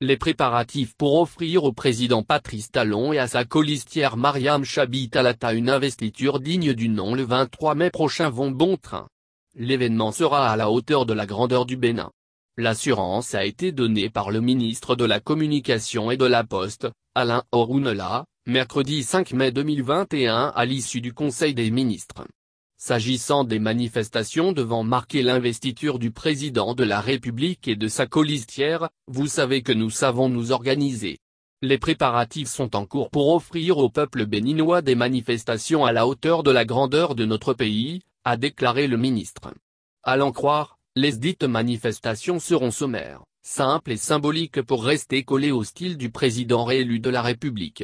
les préparatifs pour offrir au président Patrice Talon et à sa colistière Mariam Chabit Talata une investiture digne du nom le 23 mai prochain vont bon train. L'événement sera à la hauteur de la grandeur du Bénin. L'assurance a été donnée par le ministre de la Communication et de la Poste, Alain Orunela, mercredi 5 mai 2021 à l'issue du Conseil des ministres. S'agissant des manifestations devant marquer l'investiture du président de la République et de sa colistière, vous savez que nous savons nous organiser. Les préparatifs sont en cours pour offrir au peuple béninois des manifestations à la hauteur de la grandeur de notre pays, a déclaré le ministre. À l'en croire, les dites manifestations seront sommaires, simples et symboliques pour rester collées au style du président réélu de la République.